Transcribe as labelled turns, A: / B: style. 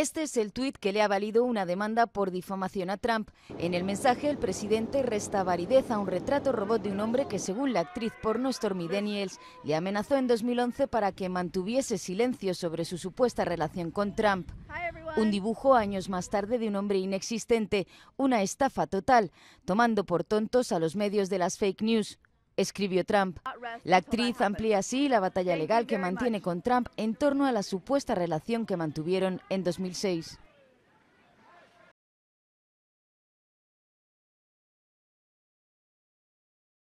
A: Este es el tuit que le ha valido una demanda por difamación a Trump. En el mensaje, el presidente resta validez a un retrato robot de un hombre que, según la actriz porno Stormy Daniels, le amenazó en 2011 para que mantuviese silencio sobre su supuesta relación con Trump. Un dibujo años más tarde de un hombre inexistente, una estafa total, tomando por tontos a los medios de las fake news escribió Trump. La actriz amplía así la batalla legal que mantiene con Trump en torno a la supuesta relación que mantuvieron en 2006.